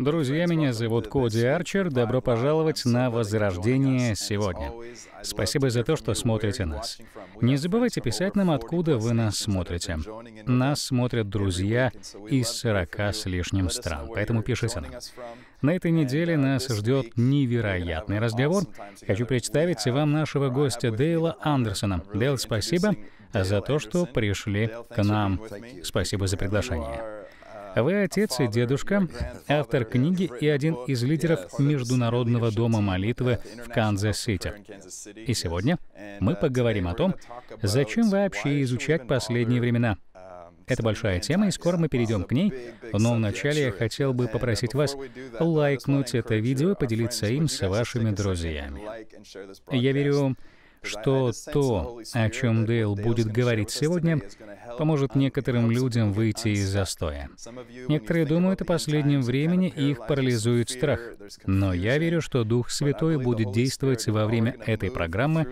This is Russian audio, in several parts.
Друзья, меня зовут Коди Арчер. Добро пожаловать на Возрождение сегодня. Спасибо за то, что смотрите нас. Не забывайте писать нам, откуда вы нас смотрите. Нас смотрят друзья из 40 с лишним стран, поэтому пишите нам. На этой неделе нас ждет невероятный разговор. Хочу представить вам нашего гостя Дейла Андерсона. Дейл, спасибо за то, что пришли к нам. Спасибо за приглашение. А вы отец и дедушка, автор книги и один из лидеров Международного дома молитвы в Канзас-Сити. И сегодня мы поговорим о том, зачем вообще изучать последние времена. Это большая тема, и скоро мы перейдем к ней. Но вначале я хотел бы попросить вас лайкнуть это видео и поделиться им с вашими друзьями. Я верю, что то, о чем Дейл будет говорить сегодня, поможет некоторым людям выйти из застоя. Некоторые думают о последнем времени, и их парализует страх. Но я верю, что Дух Святой будет действовать во время этой программы,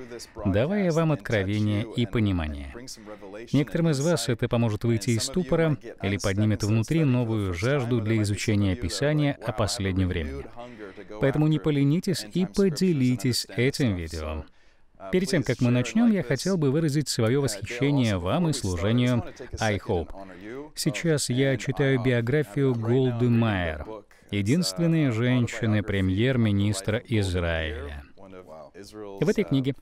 давая вам откровение и понимание. Некоторым из вас это поможет выйти из ступора или поднимет внутри новую жажду для изучения Писания о последнем времени. Поэтому не поленитесь и поделитесь этим видео. Перед тем, как мы начнем, я хотел бы выразить свое восхищение вам и служению I Hope. Сейчас я читаю биографию Голды Майер, единственной женщины премьер-министра Израиля. В этой книге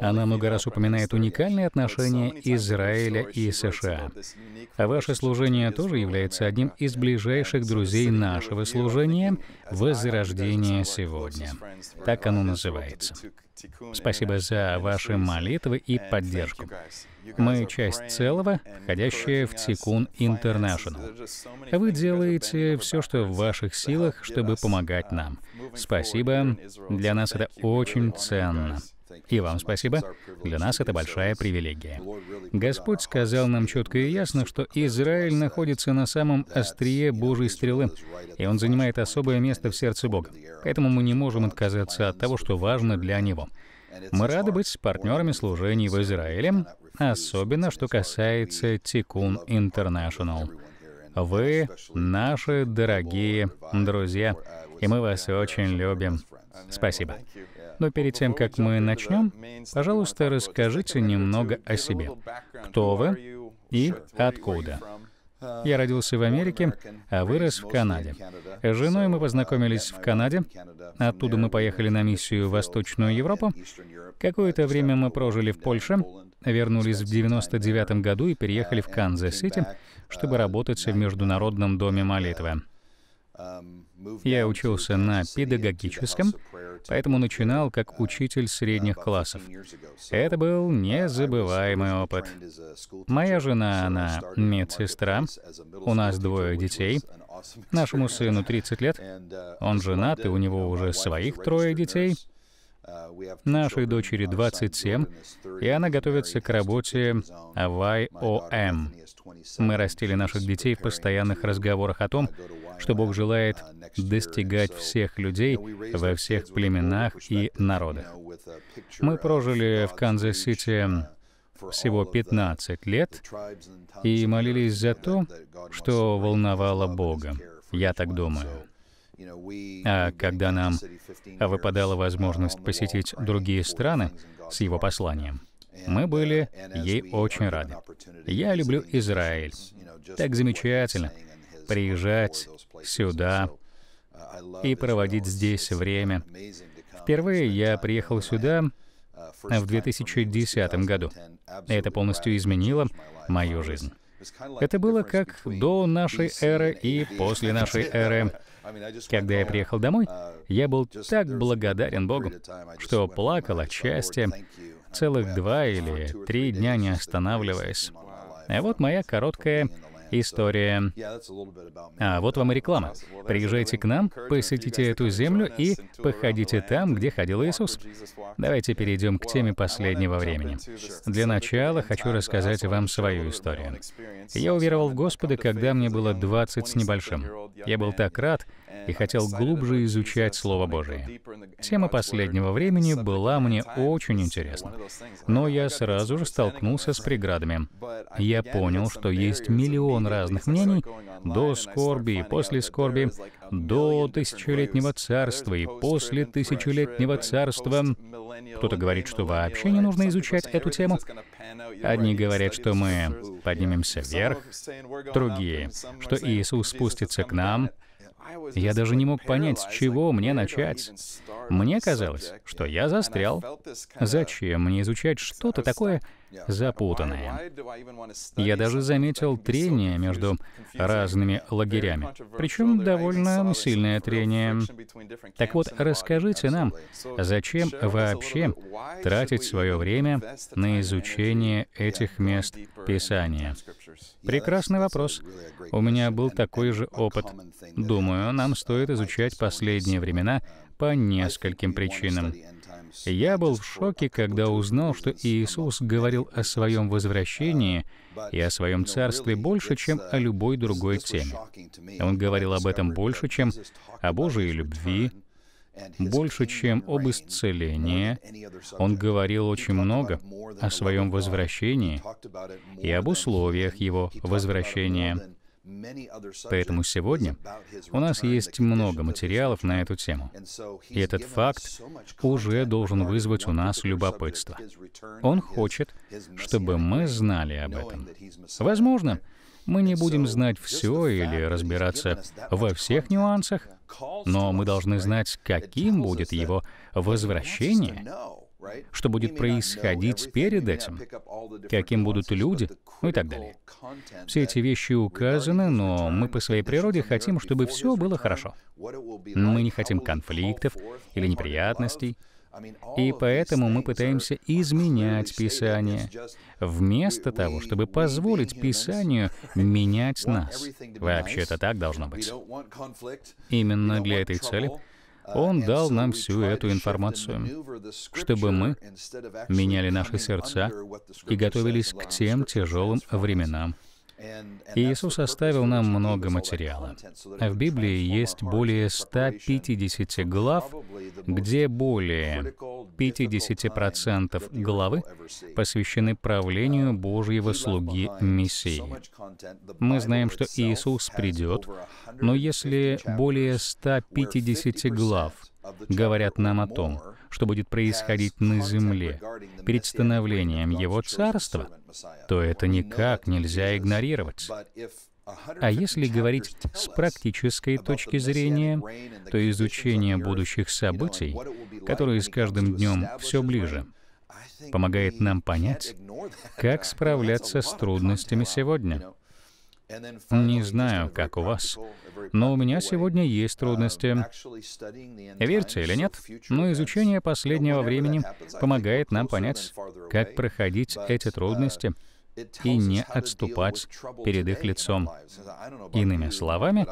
она много раз упоминает уникальные отношения Израиля и США. А ваше служение тоже является одним из ближайших друзей нашего служения «Возрождение сегодня». Так оно называется. Спасибо за ваши молитвы и поддержку. Мы часть целого, входящая в Тикун Интернешнл. Вы делаете все, что в ваших силах, чтобы помогать нам. Спасибо. Для нас это очень ценно. И вам спасибо. Для нас это большая привилегия. Господь сказал нам четко и ясно, что Израиль находится на самом острие Божьей стрелы, и он занимает особое место в сердце Бога. Поэтому мы не можем отказаться от того, что важно для него. Мы рады быть партнерами служений в Израиле, особенно что касается Тикун Интернешнл. Вы наши дорогие друзья, и мы вас очень любим. Спасибо. Но перед тем, как мы начнем, пожалуйста, расскажите немного о себе. Кто вы и откуда? Я родился в Америке, а вырос в Канаде. С женой мы познакомились в Канаде. Оттуда мы поехали на миссию в Восточную Европу. Какое-то время мы прожили в Польше, вернулись в 99 году и переехали в Канзас-Сити, чтобы работать в Международном доме молитвы. Я учился на педагогическом, поэтому начинал как учитель средних классов. Это был незабываемый опыт. Моя жена, она медсестра, у нас двое детей. Нашему сыну 30 лет, он женат, и у него уже своих трое детей — Нашей дочери 27, и она готовится к работе в YOM. Эм. Мы растили наших детей в постоянных разговорах о том, что Бог желает достигать всех людей во всех племенах и народах. Мы прожили в Канзас-Сити всего 15 лет и молились за то, что волновало Бога. Я так думаю. А когда нам выпадала возможность посетить другие страны с его посланием, мы uh, были ей очень рады. Я люблю Израиль. Так замечательно приезжать сюда uh, и проводить здесь время. Впервые я приехал сюда uh, в 2010 году. Это полностью изменило мою жизнь. Это было как до нашей эры и после нашей эры. Когда я приехал домой, я был так благодарен Богу, что плакал от счастья целых два или три дня не останавливаясь. А вот моя короткая история. А вот вам и реклама. Приезжайте к нам, посетите эту землю и походите там, где ходил Иисус. Давайте перейдем к теме последнего времени. Для начала хочу рассказать вам свою историю. Я уверовал в Господа, когда мне было 20 с небольшим. Я был так рад, и хотел глубже изучать Слово Божие. Тема последнего времени была мне очень интересна, но я сразу же столкнулся с преградами. Я понял, что есть миллион разных мнений до скорби и после скорби, до тысячелетнего царства и после тысячелетнего царства. Кто-то говорит, что вообще не нужно изучать эту тему. Одни говорят, что мы поднимемся вверх, другие, что Иисус спустится к нам, я даже не мог понять, с чего мне начать. Мне казалось, что я застрял. Зачем мне изучать что-то такое, запутанные. Я даже заметил трение между разными лагерями, причем довольно сильное трение. Так вот, расскажите нам, зачем вообще тратить свое время на изучение этих мест Писания? Прекрасный вопрос. У меня был такой же опыт. Думаю, нам стоит изучать последние времена по нескольким причинам. Я был в шоке, когда узнал, что Иисус говорил о своем возвращении и о своем царстве больше, чем о любой другой теме. Он говорил об этом больше, чем о Божьей любви, больше, чем об исцелении. Он говорил очень много о своем возвращении и об условиях его возвращения. Поэтому сегодня у нас есть много материалов на эту тему. И этот факт уже должен вызвать у нас любопытство. Он хочет, чтобы мы знали об этом. Возможно, мы не будем знать все или разбираться во всех нюансах, но мы должны знать, каким будет его возвращение, что будет происходить перед этим, каким будут люди, ну и так далее. Все эти вещи указаны, но мы по своей природе хотим, чтобы все было хорошо. Мы не хотим конфликтов или неприятностей, и поэтому мы пытаемся изменять Писание, вместо того, чтобы позволить Писанию менять нас. Вообще-то так должно быть. Именно для этой цели он дал нам всю эту информацию, чтобы мы меняли наши сердца и готовились к тем тяжелым временам, Иисус оставил нам много материала. В Библии есть более 150 глав, где более 50% главы посвящены правлению Божьего слуги Мессии. Мы знаем, что Иисус придет, но если более 150 глав — говорят нам о том, что будет происходить на земле перед становлением Его Царства, то это никак нельзя игнорировать. А если говорить с практической точки зрения, то изучение будущих событий, которые с каждым днем все ближе, помогает нам понять, как справляться с трудностями сегодня. Не знаю, как у вас, но у меня сегодня есть трудности. Верьте или нет, но изучение последнего времени помогает нам понять, как проходить эти uh, трудности и не отступать перед их лицом. Иными словами,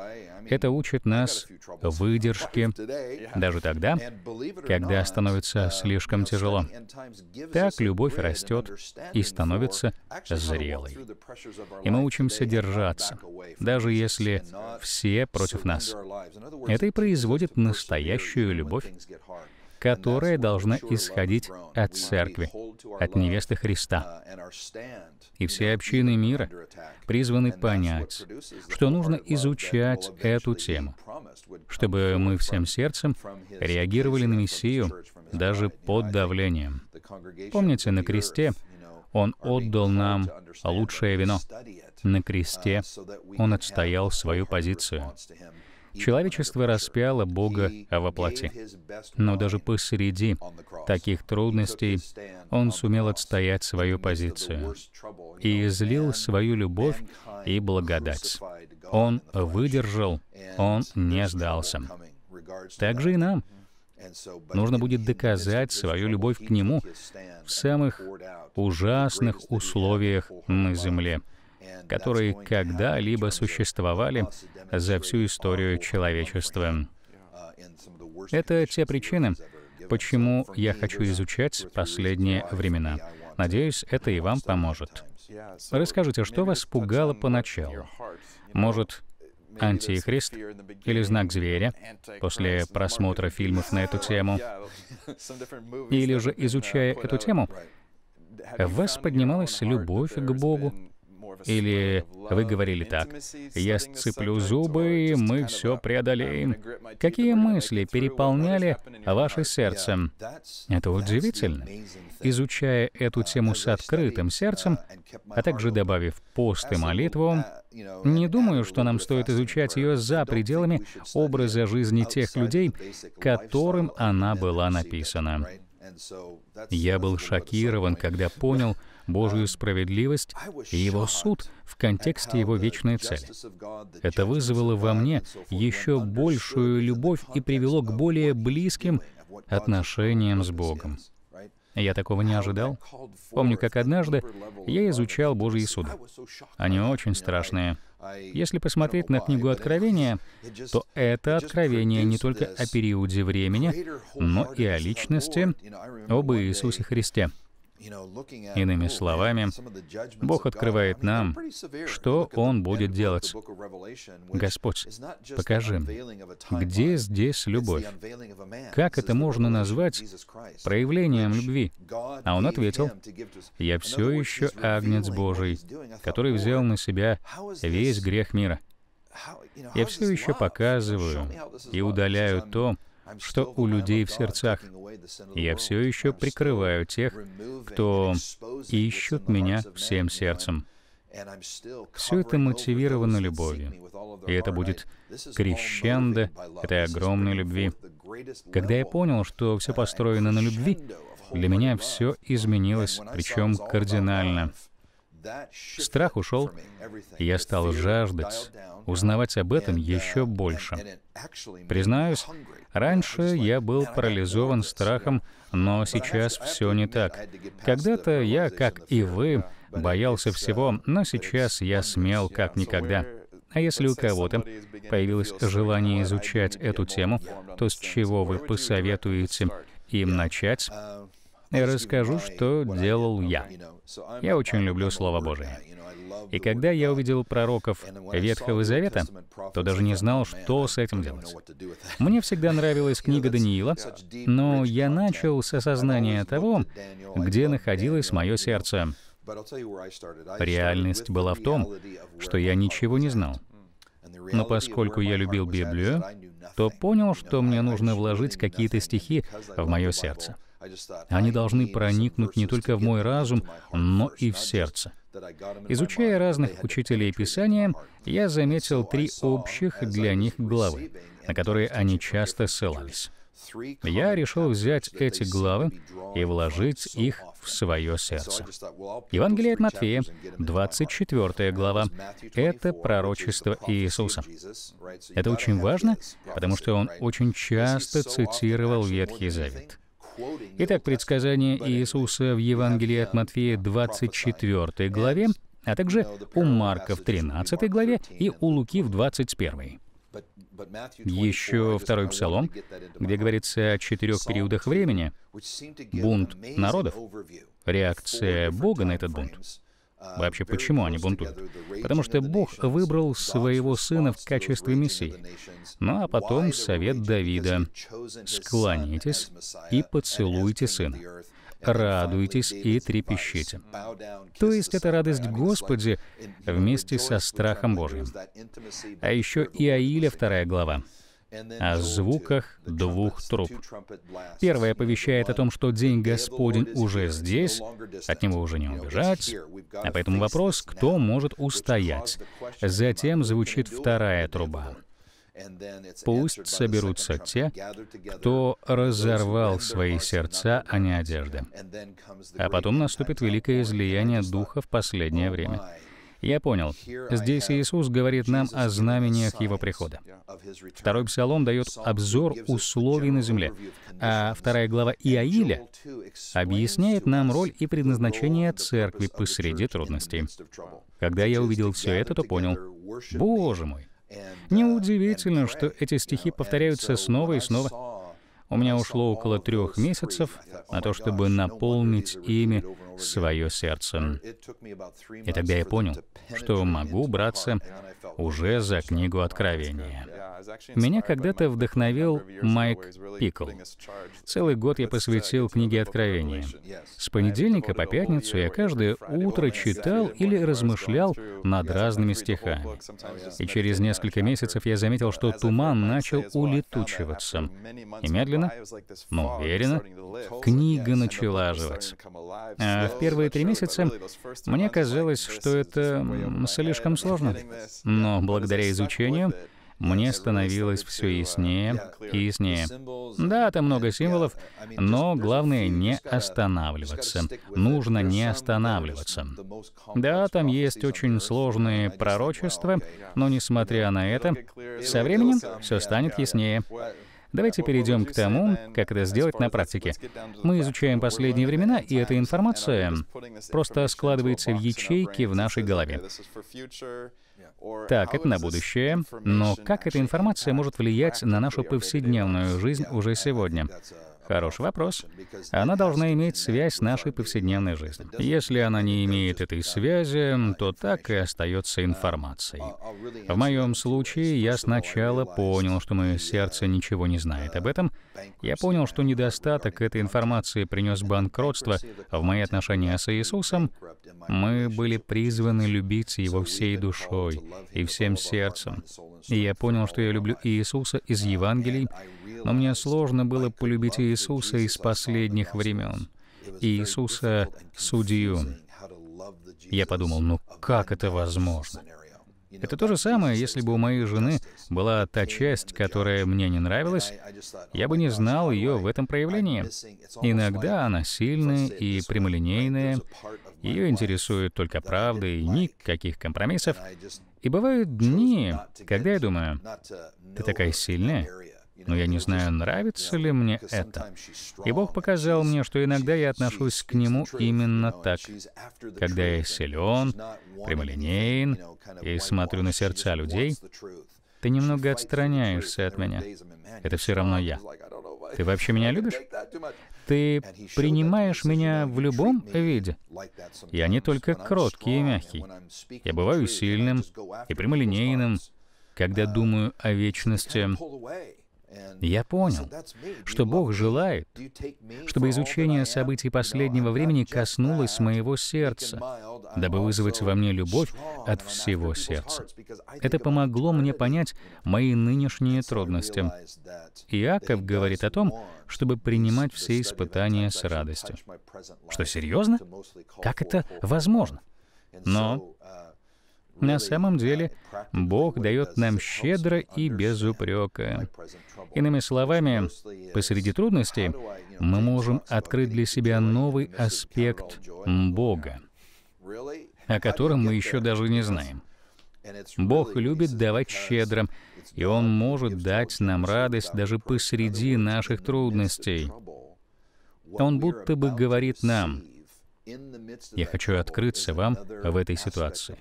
это учит нас выдержке даже тогда, когда становится uh, слишком тяжело. Так любовь растет и становится зрелой. И мы учимся держаться, даже если все против нас. Это и производит настоящую любовь, которая должна исходить от церкви, от невесты Христа. И все общины мира призваны понять, что нужно изучать эту тему, чтобы мы всем сердцем реагировали на Мессию даже под давлением. Помните, на кресте он отдал нам лучшее вино. На кресте Он отстоял свою позицию. Человечество распяло Бога во плоти. Но даже посреди таких трудностей Он сумел отстоять свою позицию и излил свою любовь и благодать. Он выдержал, Он не сдался. Так же и нам. Нужно будет доказать свою любовь к Нему в самых ужасных условиях на земле которые когда-либо существовали за всю историю человечества. Uh, это те причины, почему я хочу изучать последние времена. Надеюсь, это и вам поможет. Расскажите, что вас пугало поначалу? Может, антихрист или знак зверя после просмотра фильмов на эту тему? Или же, uh, изучая эту тему, в вас поднималась любовь к Богу, или вы говорили так, я сцеплю зубы, и мы все преодолеем. Какие мысли переполняли ваше сердце? Это удивительно. Изучая эту тему с открытым сердцем, а также добавив пост и молитву, не думаю, что нам стоит изучать ее за пределами образа жизни тех людей, которым она была написана. Я был шокирован, когда понял, Божию справедливость и Его суд в контексте Его вечной цели. Это вызвало во мне еще большую любовь и привело к более близким отношениям с Богом. Я такого не ожидал. Помню, как однажды я изучал Божьи суды. Они очень страшные. Если посмотреть на книгу Откровения, то это откровение не только о периоде времени, но и о личности, об Иисусе Христе. Иными словами, Бог открывает нам, что Он будет делать. Господь, покажи, где здесь любовь? Как это можно назвать проявлением любви? А он ответил, «Я все еще агнец Божий, который взял на себя весь грех мира. Я все еще показываю и удаляю то, что у людей в сердцах. Я все еще прикрываю тех, кто ищут меня всем сердцем. Все это мотивировано любовью. И это будет крещендо этой огромной любви. Когда я понял, что все построено на любви, для меня все изменилось, причем кардинально. Страх ушел, и я стал жаждать, узнавать об этом еще uh, больше. Признаюсь, раньше я был парализован страхом, но сейчас все не так. Когда-то я, как и вы, uh, боялся uh, всего, но сейчас я смел как никогда. А если у кого-то появилось желание изучать эту тему, то с чего вы посоветуете им начать? и расскажу, что делал я. Я очень люблю Слово Божие. И когда я увидел пророков Ветхого Завета, то даже не знал, что с этим делать. Мне всегда нравилась книга Даниила, но я начал с осознания того, где находилось мое сердце. Реальность была в том, что я ничего не знал. Но поскольку я любил Библию, то понял, что мне нужно вложить какие-то стихи в мое сердце. Они должны проникнуть не только в мой разум, но и в сердце. Изучая разных учителей Писания, я заметил три общих для них главы, на которые они часто ссылались. Я решил взять эти главы и вложить их в свое сердце. Евангелие от Матфея, 24 глава, это пророчество Иисуса. Это очень важно, потому что он очень часто цитировал Ветхий Завет. Итак, предсказание Иисуса в Евангелии от Матфея 24 главе, а также у Марка в 13 главе и у Луки в 21. Еще второй псалом, где говорится о четырех периодах времени, бунт народов, реакция Бога на этот бунт, Вообще, почему они бунтуют? Потому что Бог выбрал своего сына в качестве Мессии. Ну а потом совет Давида. «Склонитесь и поцелуйте сына» радуйтесь и трепещите. То есть это радость Господи вместе со страхом Божьим. А еще и Аиля 2 глава о звуках двух труб. Первое оповещает о том, что День Господень уже здесь, от него уже не убежать, а поэтому вопрос, кто может устоять. Затем звучит вторая труба. Пусть соберутся те, кто разорвал свои сердца, а не одежды. А потом наступит великое излияние Духа в последнее oh время. Я понял. Здесь Иисус говорит нам о знамениях Его прихода. Второй псалом дает обзор условий на земле, а вторая глава Иаиля объясняет нам роль и предназначение церкви посреди трудностей. Когда я увидел все это, то понял, Боже мой, неудивительно, что эти стихи повторяются снова и снова. У меня ушло около трех месяцев на то, чтобы наполнить ими свое сердце. И тогда я понял, что могу браться уже за книгу Откровения. Меня когда-то вдохновил Майк Пикл. Целый год я посвятил книге Откровения. С понедельника по пятницу я каждое утро читал или размышлял над разными стихами. И через несколько месяцев я заметил, что туман начал улетучиваться. И медленно, но уверенно, книга начала оживать. А а в первые три месяца мне казалось, что это слишком сложно. Но благодаря изучению мне становилось все яснее и яснее. Да, там много символов, но главное не останавливаться. Нужно не останавливаться. Да, там есть очень сложные пророчества, но несмотря на это, со временем все станет яснее. Давайте перейдем к тому, как это сделать на практике. Мы изучаем последние времена, и эта информация просто складывается в ячейки в нашей голове. Так, это на будущее, но как эта информация может влиять на нашу повседневную жизнь уже сегодня? Хороший вопрос. Она должна иметь связь с нашей повседневной жизнью. Если она не имеет этой связи, то так и остается информацией. В моем случае я сначала понял, что мое сердце ничего не знает об этом, я понял, что недостаток этой информации принес банкротство, а в мои отношения с Иисусом мы были призваны любить Его всей душой и всем сердцем. И я понял, что я люблю Иисуса из Евангелий, но мне сложно было полюбить Иисуса из последних времен, Иисуса Судью. Я подумал, ну как это возможно? Это то же самое, если бы у моей жены была та часть, которая мне не нравилась, я бы не знал ее в этом проявлении. Иногда она сильная и прямолинейная, ее интересует только правда и никаких компромиссов. И бывают дни, когда я думаю, ты такая сильная, но я не знаю, нравится ли мне это. И Бог показал мне, что иногда я отношусь к Нему именно так. Когда я силен, прямолинеен и смотрю на сердца людей, ты немного отстраняешься от меня. Это все равно я. Ты вообще меня любишь? Ты принимаешь меня в любом виде. Я не только кроткий и мягкий. Я бываю сильным и прямолинейным. Когда думаю о вечности, я понял, что Бог желает, чтобы изучение событий последнего времени коснулось моего сердца, дабы вызвать во мне любовь от всего сердца. Это помогло мне понять мои нынешние трудности. Иаков говорит о том, чтобы принимать все испытания с радостью. Что, серьезно? Как это возможно? Но uh, на самом деле, Бог дает нам щедро и без упрека. Иными словами, посреди трудностей мы можем открыть для себя новый аспект Бога, о котором мы еще даже не знаем. Бог любит давать щедро, и Он может дать нам радость даже посреди наших трудностей. Он будто бы говорит нам, «Я хочу открыться вам в этой ситуации.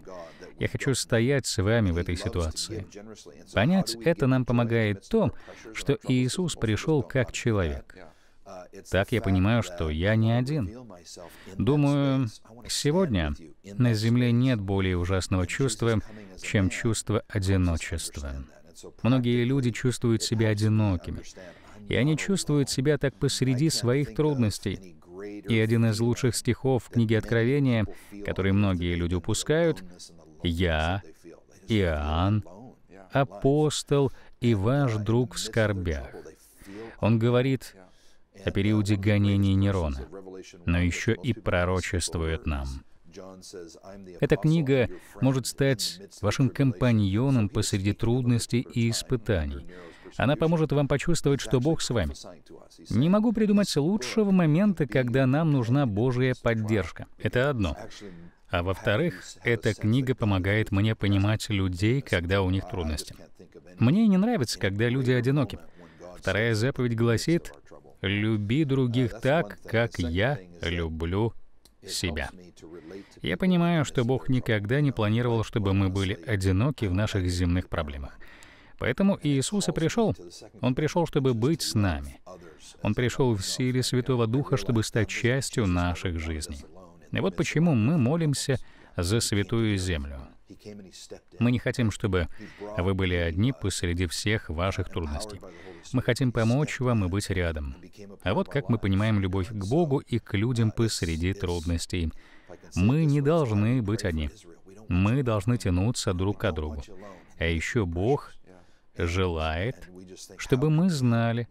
Я хочу стоять с вами в этой ситуации. Понять это нам помогает то, что Иисус пришел как человек. Так я понимаю, что я не один. Думаю, сегодня на Земле нет более ужасного чувства, чем чувство одиночества. Многие люди чувствуют себя одинокими, и они чувствуют себя так посреди своих трудностей. И один из лучших стихов в книге Откровения, который многие люди упускают, я, Иоанн, апостол и ваш друг в скорбях. Он говорит о периоде гонений Нерона, но еще и пророчествует нам. Эта книга может стать вашим компаньоном посреди трудностей и испытаний. Она поможет вам почувствовать, что Бог с вами. Не могу придумать лучшего момента, когда нам нужна Божья поддержка. Это одно. А во-вторых, эта книга помогает мне понимать людей, когда у них трудности. Мне не нравится, когда люди одиноки. Вторая заповедь гласит, «Люби других так, как я люблю себя. Я понимаю, что Бог никогда не планировал, чтобы мы были одиноки в наших земных проблемах. Поэтому Иисус и пришел. Он пришел, чтобы быть с нами. Он пришел в силе Святого Духа, чтобы стать частью наших жизней. И вот почему мы молимся за святую землю. Мы не хотим, чтобы вы были одни посреди всех ваших трудностей. Мы хотим помочь вам и быть рядом. А вот как мы понимаем любовь к Богу и к людям посреди трудностей. Мы не должны быть одни. Мы должны тянуться друг к другу. А еще Бог желает, чтобы мы знали,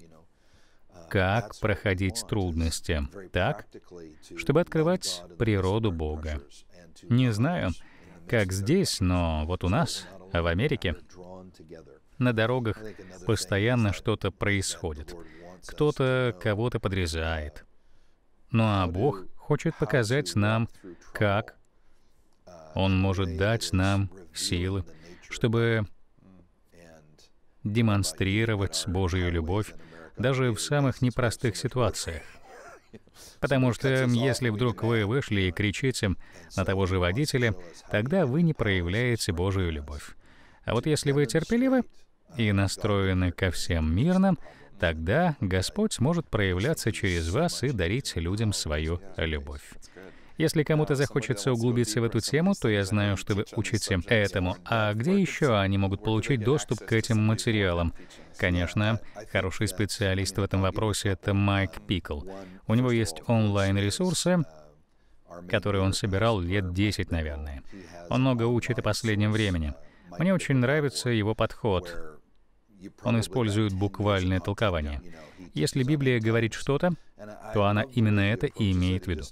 как проходить трудности так, чтобы открывать природу Бога. Не знаю, как здесь, но вот у нас, в Америке, на дорогах постоянно что-то происходит. Кто-то кого-то подрезает. Ну а Бог хочет показать нам, как Он может дать нам силы, чтобы демонстрировать Божью любовь даже в самых непростых ситуациях. Потому что если вдруг вы вышли и кричите на того же водителя, тогда вы не проявляете Божию любовь. А вот если вы терпеливы и настроены ко всем мирно, тогда Господь может проявляться через вас и дарить людям свою любовь. Если кому-то захочется углубиться в эту тему, то я знаю, что вы учите этому. А где еще они могут получить доступ к этим материалам? Конечно, хороший специалист в этом вопросе — это Майк Пикл. У него есть онлайн-ресурсы, которые он собирал лет 10, наверное. Он много учит о последнем времени. Мне очень нравится его подход. Он использует буквальное толкование. Если Библия говорит что-то, то она именно это и имеет в виду.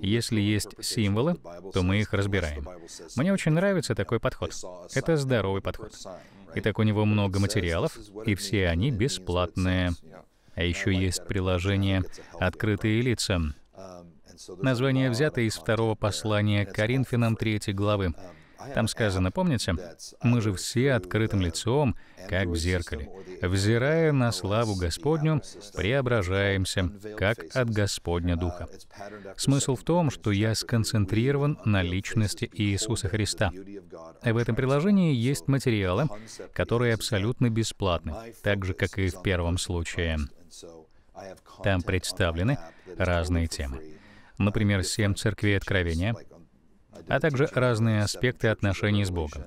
Если есть символы, то мы их разбираем. Мне очень нравится такой подход. Это здоровый подход. Итак, у него много материалов, и все они бесплатные. А еще есть приложение «Открытые лица». Название взято из второго послания Коринфянам 3 главы. Там сказано, помните, мы же все открытым лицом, как в зеркале, взирая на славу Господню, преображаемся, как от Господня Духа. Смысл в том, что я сконцентрирован на личности Иисуса Христа. В этом приложении есть материалы, которые абсолютно бесплатны, так же, как и в первом случае. Там представлены разные темы например, семь церквей Откровения, а также разные аспекты отношений с Богом.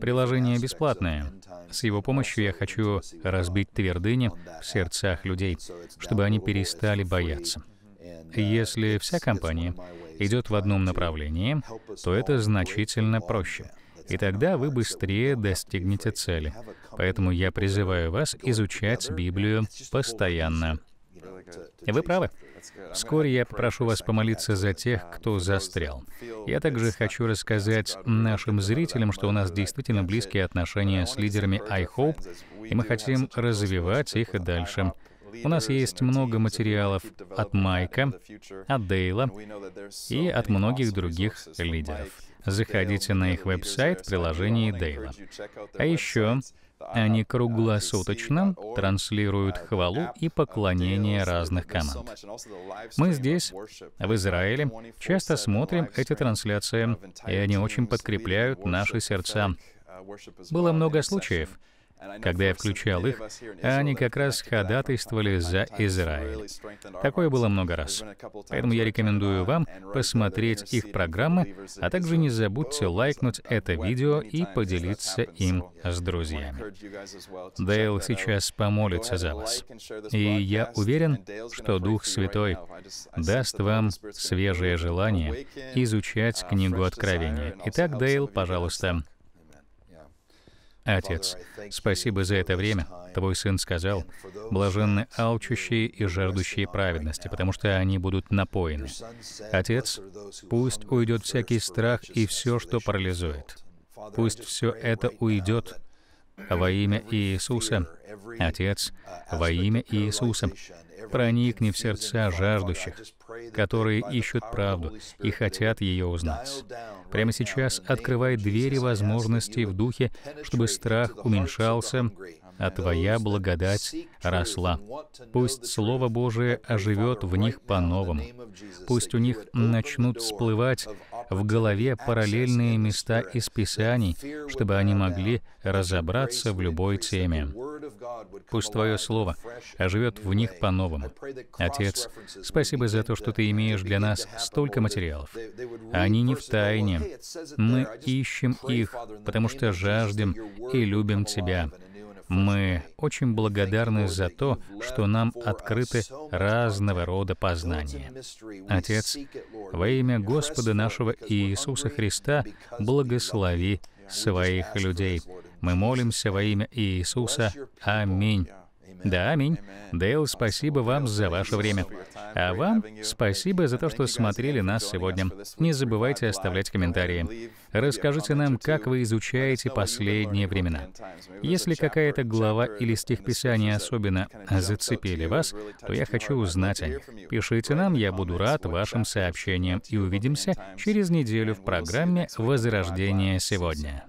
Приложение бесплатное. С его помощью я хочу разбить твердыни в сердцах людей, чтобы они перестали бояться. Если вся компания идет в одном направлении, то это значительно проще. И тогда вы быстрее достигнете цели. Поэтому я призываю вас изучать Библию постоянно. Вы правы. Вскоре я попрошу вас помолиться за тех, кто застрял. Я также хочу рассказать нашим зрителям, что у нас действительно близкие отношения с лидерами iHope, и мы хотим развивать их и дальше. У нас есть много материалов от Майка, от Дейла и от многих других лидеров. Заходите на их веб-сайт в приложении Дейла. А еще они круглосуточно транслируют хвалу и поклонение разных команд. Мы здесь, в Израиле, часто смотрим эти трансляции, и они очень подкрепляют наши сердца. Было много случаев, когда я включал их, они как раз ходатайствовали за Израиль. Такое было много раз. Поэтому я рекомендую вам посмотреть их программы, а также не забудьте лайкнуть это видео и поделиться им с друзьями. Дейл сейчас помолится за вас. И я уверен, что Дух Святой даст вам свежее желание изучать книгу Откровения. Итак, Дейл, пожалуйста, Отец, спасибо за это время. Твой сын сказал, блаженны алчущие и жаждущие праведности, потому что они будут напоены. Отец, пусть уйдет всякий страх и все, что парализует. Пусть все это уйдет во имя Иисуса. Отец, во имя Иисуса, проникни в сердца жаждущих, которые ищут правду и хотят ее узнать. Прямо сейчас открывай двери возможностей в духе, чтобы страх уменьшался, а Твоя благодать росла. Пусть Слово Божие оживет в них по-новому. Пусть у них начнут всплывать в голове параллельные места из Писаний, чтобы они могли разобраться в любой теме. Пусть Твое Слово оживет в них по-новому. Отец, спасибо за то, что Ты имеешь для нас столько материалов. Они не в тайне. Мы ищем их, потому что жаждем и любим Тебя. Мы очень благодарны за то, что нам открыты разного рода познания. Отец, во имя Господа нашего Иисуса Христа, благослови своих людей. Мы молимся во имя Иисуса. Аминь. Да, аминь. Дейл, спасибо вам за ваше время. А вам спасибо за то, что смотрели нас сегодня. Не забывайте оставлять комментарии. Расскажите нам, как вы изучаете последние времена. Если какая-то глава или стих Писания особенно зацепили вас, то я хочу узнать о них. Пишите нам, я буду рад вашим сообщениям. И увидимся через неделю в программе «Возрождение сегодня».